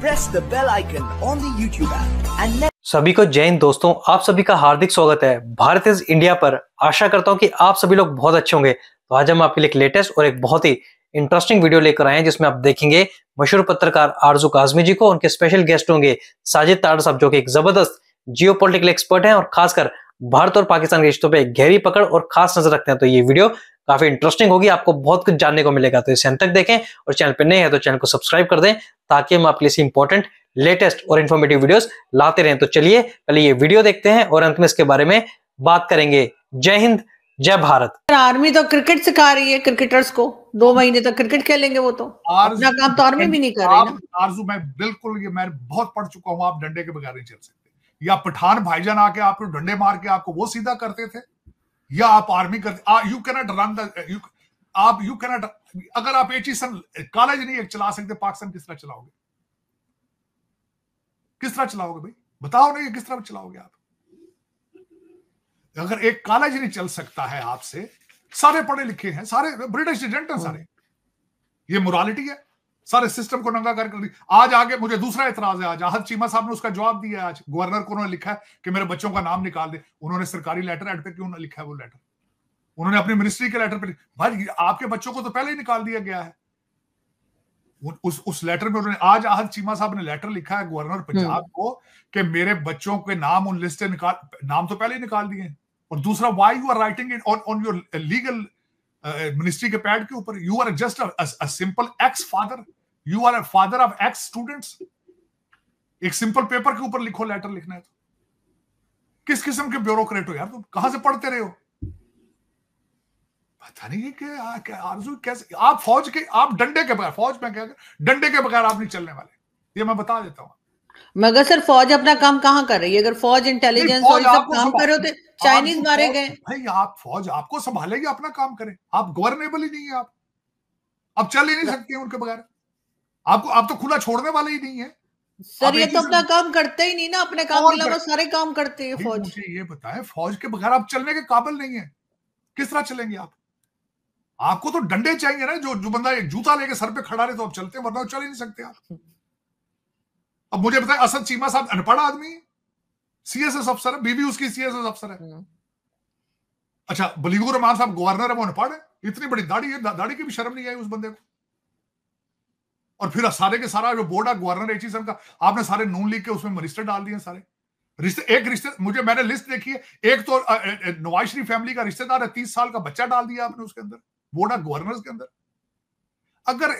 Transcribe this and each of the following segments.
press the bell icon on the YouTube app सभी को जैन दोस्तों आप सभी का हार्दिक स्वागत है भारत इज इंडिया पर आशा करता हूँ कि आप सभी लोग बहुत अच्छे होंगे तो आज हम आपके लिए एक लेटेस्ट और एक बहुत ही इंटरेस्टिंग वीडियो लेकर आए हैं जिसमें आप देखेंगे मशहूर पत्रकार आरजू काजमी जी को उनके स्पेशल गेस्ट होंगे साजिद ताड़ साहब जो कि एक जबरदस्त जियो एक्सपर्ट हैं और खासकर भारत और पाकिस्तान के रिश्तों पर गहरी पकड़ और खास नजर रखते हैं तो ये वीडियो काफी इंटरेस्टिंग होगी आपको बहुत कुछ जानने को मिलेगा तो इसे अंत तक देखें और चैनल पर नए हैं तो चैनल को सब्सक्राइब कर दें ताकि हम आपके लिए इंपॉर्टेंट लेटेस्ट और इन्फॉर्मेटिव वीडियोस लाते रहें तो चलिए पहले ये वीडियो देखते हैं और अंत में इसके बारे में बात करेंगे जय हिंद जय भारत आर्मी तो क्रिकेट सिखा रही है क्रिकेटर्स को दो महीने तक क्रिकेट खेलेंगे वो तो अपना काम तो आर्मी भी नहीं कर रही आरजू मैं बिल्कुल ये मैं बहुत पढ़ चुका हूँ आप डंडे के बगैर नहीं चल सकते या पठान भाईजान आके आपको डंडे मार के आपको वो सीधा करते थे या आप आर्मी कर यू कैनॉट रन दू आप यू कैनॉट अगर आप एच सन कॉलेज नहीं चला सकते पाकिस्तान किस तरह चलाओगे किस तरह चलाओगे भाई बताओ ये किस तरह चलाओगे आप अगर एक कॉलेज नहीं चल सकता है आपसे सारे पढ़े लिखे हैं सारे ब्रिटिश रिजेंट हैं सारे ये मोरालिटी है सारे सिस्टम को नंगा करके आज आगे मुझे दूसरा इतराज है आज आहद चीमा साहब ने उसका जवाब दिया है आज गवर्नर को उन्होंने लिखा है कि मेरे बच्चों का नाम निकाल दे उन्होंने सरकारी लेटर एड पे क्यों ना लिखा है वो लेटर उन्होंने अपनी मिनिस्ट्री के लेटर पर भाई आपके बच्चों को तो पहले ही निकाल दिया गया है उस उस लेटर में उन्होंने आज आहद चीमा साहब ने लेटर लिखा है गवर्नर हम्म। पंजाब को कि मेरे बच्चों के नाम उन लिस्ट निकाल नाम तो पहले ही निकाल दिए और दूसरा why you are writing it on on your legal ministry के पैड के ऊपर you are just simple ex father you are a father of ex students एक सिंपल पेपर के ऊपर लिखो लेटर लिखना है तो किस किस्म के ब्यूरोक्रेट हो यार तुम कहां से पढ़ते रहे हो पता नहीं कि आरजू कैसे आप फौज के आप डंडे के बगैर फौज में क्या डंडे के बगैर आप नहीं चलने वाले ये मैं बता देता हूं मगर सर फौज अपना काम कहाँ कर रही है अगर फौज इंटेलिजेंस और सब काम कर रहे होते तो चाइनीज मारे गए भाई आप फौज आपको संभालेगी अपना काम करें आप गवर्नेबल ही नहीं है आप अब चल ही नहीं सकते उनके बगैर आपको आप तो खुला छोड़ने वाले ही नहीं है सर ये तो अपना काम करते ही नहीं ना अपने काम के अलावा सारे काम करते हैं फौज मुझे ये बताए फौज के बगैर आप चलने के काबिल नहीं है किस तरह चलेंगे आप आपको तो डंडे चाहिए ना जो जो बंदा जूता लेके सर पे खड़ा रहे तो आप चलते वरना चल ही नहीं सकते आप अब मुझे बताया असद चीमा साहब अनपढ़ आदमी सीएसएस अफसर है बीबी उसकी सीएसएस अफसर है अच्छा बलीगुर रमान साहब गवर्नर है वो अनपढ़ है इतनी बड़ी दाढ़ी है दाढ़ी की भी शर्म नहीं आई उस बंदे को और फिर सारे के सारा जो बोर्ड है गवर्नर एच e का आपने सारे नून लीग के उसमें मिनिस्टर डाल दिए सारे रिश्ते एक रिश्ते मुझे मैंने लिस्ट देखी है एक तो नवाज शरीफ फैमिली का रिश्तेदार है तीस साल का बच्चा डाल दिया आपने उसके अंदर बोर्ड ऑफ गवर्नर के अंदर अगर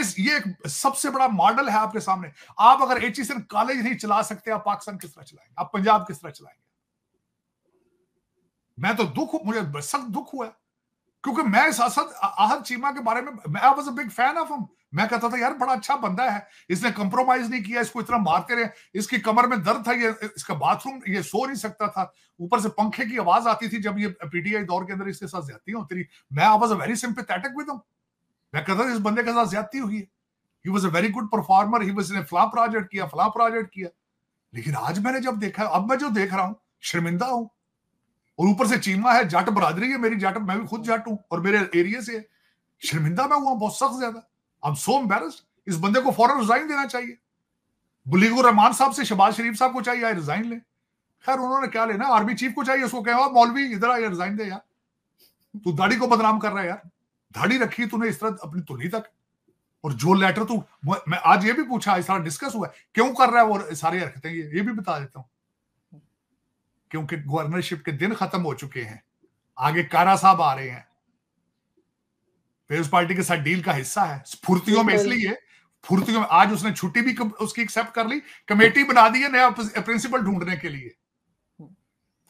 इस ये एक सबसे बड़ा मॉडल है आपके सामने आप अगर एचईसीएन कॉलेज नहीं चला सकते आप पाकिस्तान किस तरह चलाएंगे आप पंजाब किस तरह चलाएंगे मैं तो दुख मुझे सख्त दुख हुआ क्योंकि मैं असद आहद चीमा के बारे में मैं was a big fan of हम मैं कहता था यार बड़ा अच्छा बंदा है इसने कंप्रोमाइज नहीं किया इसको इतना मारते रहे इसकी कमर में दर्द था ये इसका बाथरूम ये सो नहीं सकता था ऊपर से पंखे की आवाज आती थी जब ये पीटीआई दौर के अंदर इसके साथ जाती होती रही मैं आवाज वेरी सिंपेटिक विद हूँ मैं कहता था इस बंदे के साथ ज्यादा हुई है he was a very good performer he was ने फला प्रोजेक्ट किया फला प्रोजेक्ट किया लेकिन आज मैंने जब देखा अब मैं जो देख रहा हूं शर्मिंदा हूं और ऊपर से चीमा है जाट बरादरी है मेरी जाट मैं भी खुद जाट हूं और मेरे एरिया से है शर्मिंदा मैं हुआ बहुत सख्त ज्यादा अब सो एम्बेस इस बंदे को फॉरन रिजाइन देना चाहिए बुलीगुर रहमान साहब से शबाज शरीफ साहब को चाहिए रिजाइन ले खैर उन्होंने क्या लेना आर्मी चीफ को चाहिए उसको कहे मौलवी इधर आइए रिजाइन दे यार तू दाढ़ी को बदनाम कर रहा है यार धाड़ी रखी तूने इस तरह अपनी तुनी तो तक और जो लेटर तू मैं आज ये भी पूछा इस तरह डिस्कस हुआ क्यों कर रहा है वो सारी हरकतें ये ये भी बता देता हूँ क्योंकि गवर्नरशिप के दिन खत्म हो चुके हैं आगे कारा साहब आ रहे हैं पीपल्स पार्टी के साथ डील का हिस्सा है स्फूर्तियों में इसलिए फुर्तियों में आज उसने छुट्टी भी उसकी एक्सेप्ट कर ली कमेटी बना दी है नया प्रिंसिपल ढूंढने के लिए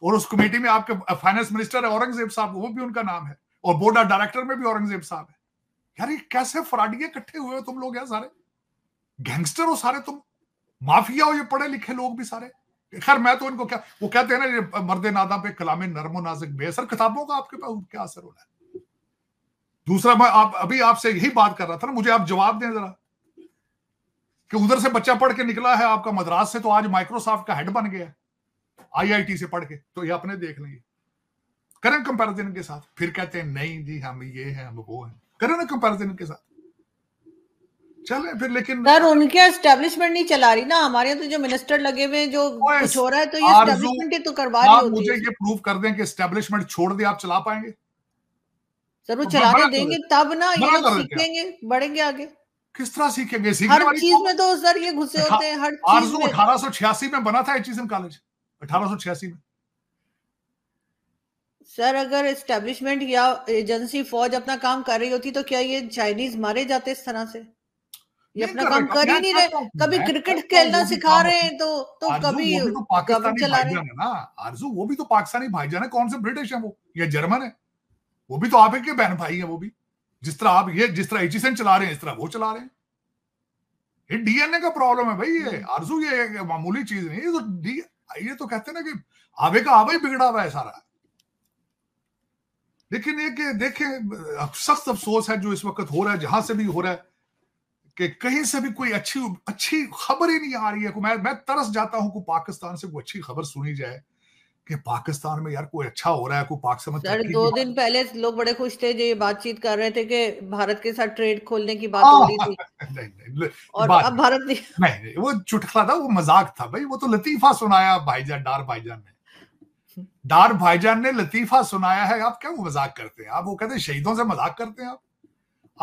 और उस कमेटी में आपके फाइनेंस मिनिस्टर है औरंगजेब साहब वो भी उनका नाम है और बोर्ड ऑफ डायरेक्टर में भी औरंगजेब साहब है यार ये कैसे फराडिया इकट्ठे हुए हो तुम लोग यार सारे गैंगस्टर हो सारे तुम माफिया हो ये पढ़े लिखे लोग भी सारे खैर मैं तो इनको क्या वो कहते हैं ना ये मर्द नादा पे कलामे नरमो नाजिक बेसर किताबों का आपके पास क्या असर हो रहा है दूसरा मैं आप अभी आपसे यही बात कर रहा था ना मुझे आप जवाब दें जरा कि उधर से बच्चा पढ़ के निकला है आपका मद्रास से तो आज माइक्रोसॉफ्ट का हेड बन गया आईआईटी से पढ़ के तो ये अपने देख लेंगे करें कंपैरिजन के साथ फिर कहते हैं नहीं जी हम ये है हम वो है करें ना कंपैरिजन के साथ चले फिर लेकिन सर उनके एस्टेब्लिशमेंट नहीं चला रही ना हमारे तो जो मिनिस्टर लगे हुए जो कुछ हो रहा है तो ये एस्टेब्लिशमेंट ही तो करवा रही होती मुझे ये प्रूव कर दें कि एस्टेब्लिशमेंट छोड़ दे आप चला पाएंगे सर वो तो चलाने देंगे तब ना ये सीखेंगे बढ़ेंगे आगे किस तरह सीखेंगे सीखने हर चीज में तो सर ये घुसे होते हैं हर चीज में 1886 में बना था एचिसन कॉलेज 1886 में सर अगर एस्टेब्लिशमेंट या एजेंसी फौज अपना काम कर रही होती तो क्या ये चाइनीज मारे जाते इस तरह से ये अपना काम कर ही नहीं रहे तो कभी क्रिकेट तो खेलना सिखा रहे हैं तो तो कभी पाकिस्तानी चला रहे ना आरजू वो भी तो पाकिस्तानी भाईजान है कौन से ब्रिटिश है वो या जर्मन है वो भी तो आप एक बहन भाई है वो भी जिस तरह आप ये जिस तरह एचिसन e चला रहे हैं इस तरह वो चला रहे हैं ये डीएनए का प्रॉब्लम है भाई ये आरजू ये मामूली चीज नहीं ये तो डी ये तो कहते हैं ना कि आवे का आवा ही बिगड़ा हुआ है सारा लेकिन ये कि देखें सख्त अफसोस है जो इस वक्त हो रहा है जहां से भी हो रहा है कि कहीं से भी कोई अच्छी अच्छी खबर ही नहीं आ रही है मैं मैं तरस जाता हूं को पाकिस्तान से कोई अच्छी खबर सुनी जाए कि पाकिस्तान में यार कोई अच्छा हो रहा है कोई पाक समझ सर दो दिन पहले लोग बड़े खुश थे जो ये बातचीत कर रहे थे कि भारत के साथ ट्रेड खोलने की बात हो रही थी नहीं, नहीं, और अब भारत नहीं, नहीं वो चुटकला था वो मजाक था भाई वो तो लतीफा सुनाया भाईजान डार भाईजान ने डार भाईजान ने लतीफा सुनाया है आप क्यों मजाक करते हैं आप वो कहते हैं शहीदों से मजाक करते हैं आप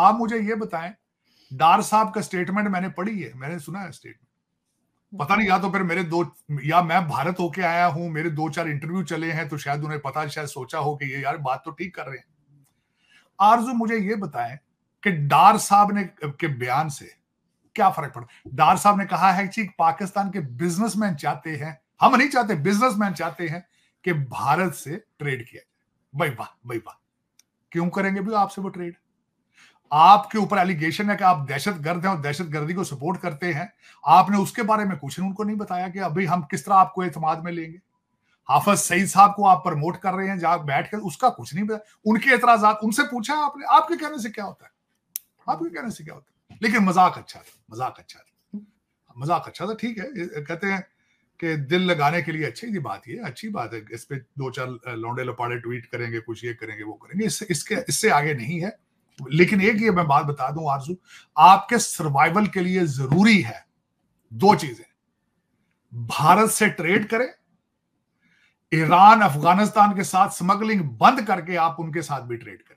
आप मुझे ये बताएं डार साहब का स्टेटमेंट मैंने पढ़ी है मैंने सुना है स्टेटमेंट पता नहीं या तो फिर मेरे दो या मैं भारत होके आया हूं मेरे दो चार इंटरव्यू चले हैं तो शायद उन्हें पता शायद सोचा हो कि ये यार बात तो ठीक कर रहे हैं आरजू मुझे ये बताएं कि डार साहब ने के बयान से क्या फर्क पड़ा डार साहब ने कहा है कि पाकिस्तान के बिजनेसमैन चाहते हैं हम नहीं चाहते बिजनेसमैन चाहते हैं कि भारत से ट्रेड किया जाए भाई वाह भाई वाह क्यों करेंगे भी आपसे वो ट्रेड आपके ऊपर एलिगेशन है कि आप दहशत गर्द हैं और दहशत गर्दी को सपोर्ट करते हैं आपने उसके बारे में कुछ उनको नहीं बताया कि अभी हम किस तरह आपको एतमाद में लेंगे हाफज सईद साहब को आप प्रमोट कर रहे हैं जहां बैठ कर उसका कुछ नहीं बताया उनके एतराज उनसे पूछा आपने आपके कहने से क्या होता है आपके कहने से क्या होता है लेकिन मजाक अच्छा था मजाक अच्छा था मजाक अच्छा था ठीक है कहते हैं कि दिल लगाने के लिए अच्छी बात ये अच्छी बात है इस पे दो चार लौंडे लपाड़े ट्वीट करेंगे कुछ ये करेंगे वो करेंगे इससे इसके इससे आगे नहीं है लेकिन एक ये मैं बात बता दूं आरजू आपके सर्वाइवल के लिए जरूरी है दो चीजें भारत से ट्रेड करें ईरान अफगानिस्तान के साथ स्मगलिंग बंद करके आप उनके साथ भी ट्रेड करें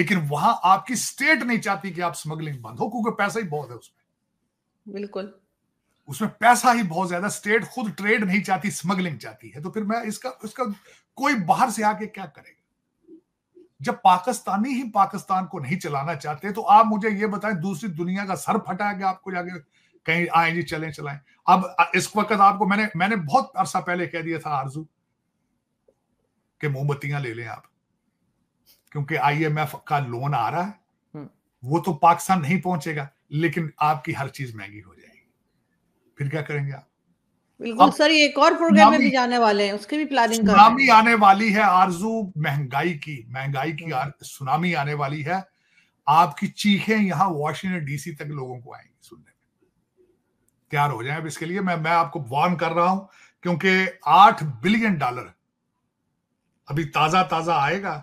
लेकिन वहां आपकी स्टेट नहीं चाहती कि आप स्मगलिंग बंद हो क्योंकि पैसा ही बहुत है उसमें बिल्कुल उसमें पैसा ही बहुत ज्यादा स्टेट खुद ट्रेड नहीं चाहती स्मगलिंग चाहती है तो फिर मैं इसका उसका कोई बाहर से आके क्या करेगा जब पाकिस्तानी ही पाकिस्तान को नहीं चलाना चाहते तो आप मुझे ये बताएं दूसरी दुनिया का सर गया आपको जाके कहीं आए जी चले चलाएं अब इस वक्त आपको मैंने मैंने बहुत अरसा पहले कह दिया था आरजू के मोमबत्तियां ले लें आप क्योंकि आईएमएफ का लोन आ रहा है हम्म। वो तो पाकिस्तान नहीं पहुंचेगा लेकिन आपकी हर चीज महंगी हो जाएगी फिर क्या करेंगे आप बिल्कुल सर ये एक और प्रोग्राम में भी जाने वाले हैं उसकी भी प्लानिंग कर सुनामी आने वाली है आरजू महंगाई की महंगाई की हाँ। सुनामी आने वाली है आपकी चीखें यहाँ वॉशिंगटन डीसी तक लोगों को आएंगी सुनने में तैयार हो जाए अब इसके लिए मैं मैं आपको वार्न कर रहा हूं क्योंकि आठ बिलियन डॉलर अभी ताजा ताजा आएगा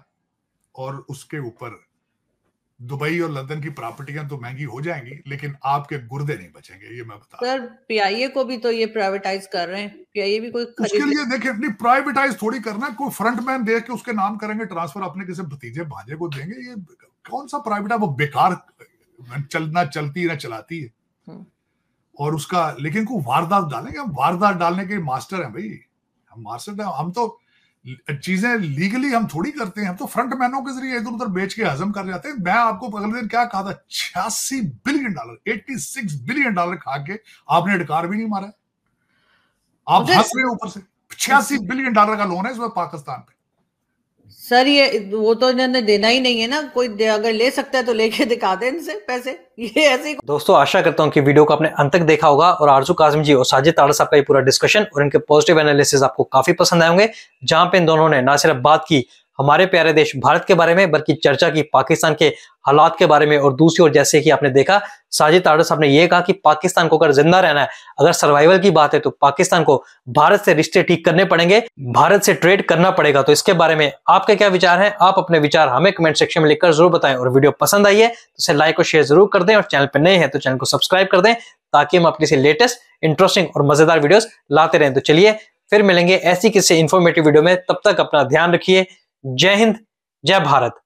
और उसके ऊपर दुबई और लंदन की प्रॉपर्टियां तो महंगी हो जाएंगी लेकिन आपके गुर्दे नहीं बचेंगे ये मैं बता सर पीआईए को भी तो ये प्राइवेटाइज कर रहे हैं पीआईए भी कोई उसके लिए देखिए अपनी प्राइवेटाइज थोड़ी करना कोई फ्रंट मैन दे के उसके नाम करेंगे ट्रांसफर अपने किसी भतीजे भांजे को देंगे ये कौन सा प्राइवेट है वो बेकार चलना चलती ना चलाती है हम्म। और उसका लेकिन कोई वारदात डालेंगे हम वारदात डालने के मास्टर हैं भाई हम मास्टर हम तो चीजें लीगली हम थोड़ी करते हैं हम तो फ्रंट मैनों के जरिए इधर उधर बेच के हजम कर जाते हैं मैं आपको अगले दिन क्या कहा था छियासी billion dollar eighty six billion dollar खा के आपने डकार भी नहीं मारा है आप हंस रहे ऊपर से छियासी बिलियन डॉलर का लोन है इस पाकिस्तान पे सर ये वो तो इन्होंने देना ही नहीं है ना कोई अगर ले सकता है तो लेके दिखा दे इनसे पैसे ये ऐसे ही दोस्तों आशा करता हूँ कि वीडियो को आपने अंत तक देखा होगा और आरजू काजम जी और साजिद ताड़ा साहब का ये पूरा डिस्कशन और इनके पॉजिटिव एनालिसिस आपको काफी पसंद आएंगे जहां पे इन दोनों ने ना सिर्फ बात की हमारे प्यारे देश भारत के बारे में बल्कि चर्चा की पाकिस्तान के हालात के बारे में और दूसरी ओर जैसे कि आपने देखा साजिद आडो साहब ने यह कहा कि पाकिस्तान को अगर जिंदा रहना है अगर सर्वाइवल की बात है तो पाकिस्तान को भारत से रिश्ते ठीक करने पड़ेंगे भारत से ट्रेड करना पड़ेगा तो इसके बारे में आपके क्या विचार हैं आप अपने विचार हमें कमेंट सेक्शन में लिखकर जरूर बताएं और वीडियो पसंद आई है तो इसे लाइक और शेयर जरूर कर दें और चैनल पर नए हैं तो चैनल को सब्सक्राइब कर दें ताकि हम अपने से लेटेस्ट इंटरेस्टिंग और मजेदार वीडियोस लाते रहें तो चलिए फिर मिलेंगे ऐसी किसी इन्फॉर्मेटिव वीडियो में तब तक अपना ध्यान रखिए जय हिंद जय भारत